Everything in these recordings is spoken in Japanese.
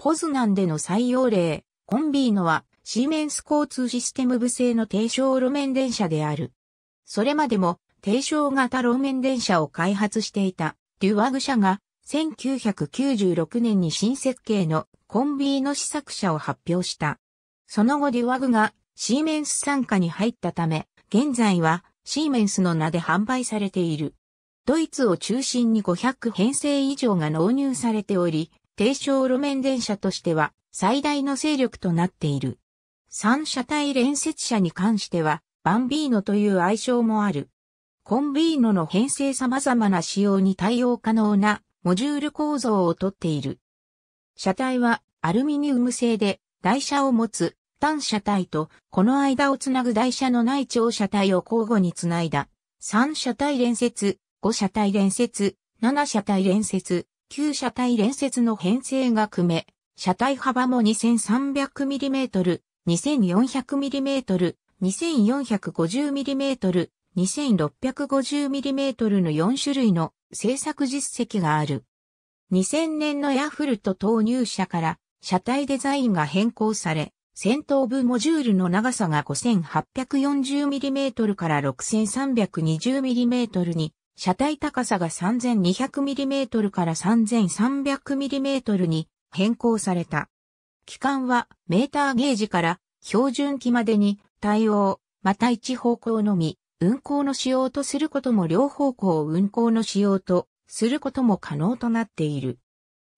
ポズナンでの採用例、コンビーノはシーメンス交通システム部製の低床路面電車である。それまでも低床型路面電車を開発していたデュワグ社が1996年に新設計のコンビーノ試作車を発表した。その後デュワグがシーメンス傘下に入ったため、現在はシーメンスの名で販売されている。ドイツを中心に500編成以上が納入されており、低床路面電車としては最大の勢力となっている。三車体連接車に関しては、バンビーノという愛称もある。コンビーノの編成様々な仕様に対応可能なモジュール構造をとっている。車体はアルミニウム製で台車を持つ単車体とこの間をつなぐ台車の内長車体を交互につないだ。3車体連接、5車体連接、7車体連接、旧車体連接の編成が組め、車体幅も 2300mm、2400mm、2450mm、2650mm の4種類の製作実績がある。2000年のヤフルト投入車から車体デザインが変更され、先頭部モジュールの長さが 5840mm から 6320mm に車体高さが 3200mm から 3300mm に変更された。機関はメーターゲージから標準機までに対応、また一方向のみ、運行の仕様とすることも両方向運行の仕様とすることも可能となっている。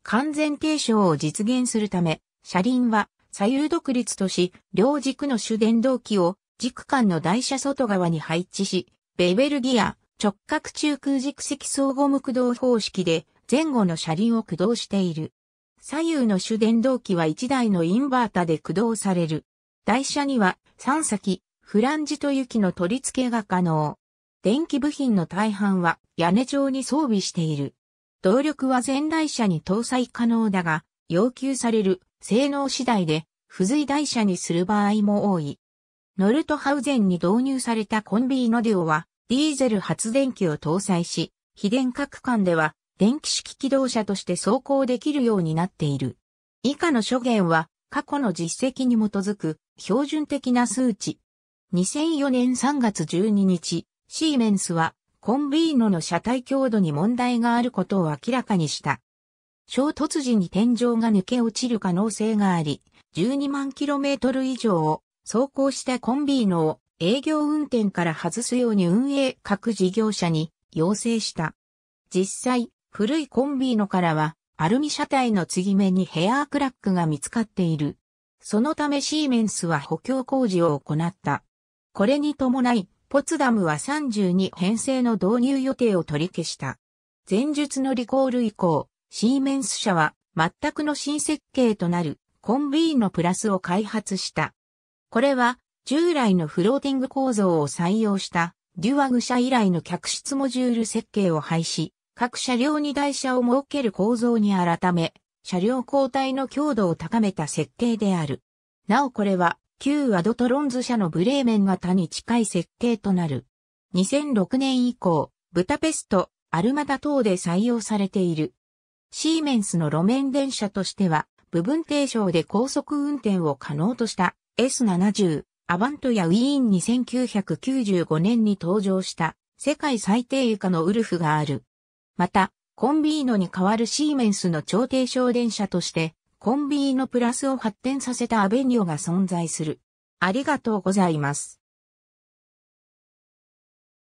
完全継承を実現するため、車輪は左右独立とし、両軸の主電動機を軸間の台車外側に配置し、ベベルギア、直角中空軸積相互無駆動方式で前後の車輪を駆動している。左右の主電動機は1台のインバータで駆動される。台車には3先、フランジと雪の取り付けが可能。電気部品の大半は屋根状に装備している。動力は全台車に搭載可能だが、要求される性能次第で、付随台車にする場合も多い。ノルトハウゼンに導入されたコンビーノデオは、ディーゼル発電機を搭載し、非電化区間では電気式機動車として走行できるようになっている。以下の諸言は過去の実績に基づく標準的な数値。2004年3月12日、シーメンスはコンビーノの車体強度に問題があることを明らかにした。衝突時に天井が抜け落ちる可能性があり、12万キロメートル以上を走行したコンビーノを営業運転から外すように運営各事業者に要請した。実際、古いコンビーノからは、アルミ車体の継ぎ目にヘアークラックが見つかっている。そのためシーメンスは補強工事を行った。これに伴い、ポツダムは32編成の導入予定を取り消した。前述のリコール以降、シーメンス社は全くの新設計となるコンビーノプラスを開発した。これは従来のフローティング構造を採用したデュアグ社以来の客室モジュール設計を廃止、各車両に台車を設ける構造に改め、車両交代の強度を高めた設計である。なおこれは、旧アドトロンズ社のブレーメン型に近い設計となる。2006年以降、ブタペスト、アルマダ等で採用されている。シーメンスの路面電車としては、部分停車で高速運転を可能とした S70、アバントやウィーンに1995年に登場した世界最低床のウルフがある。また、コンビーノに代わるシーメンスの超低省電車として、コンビーノプラスを発展させたアベニオが存在する。ありがとうございます。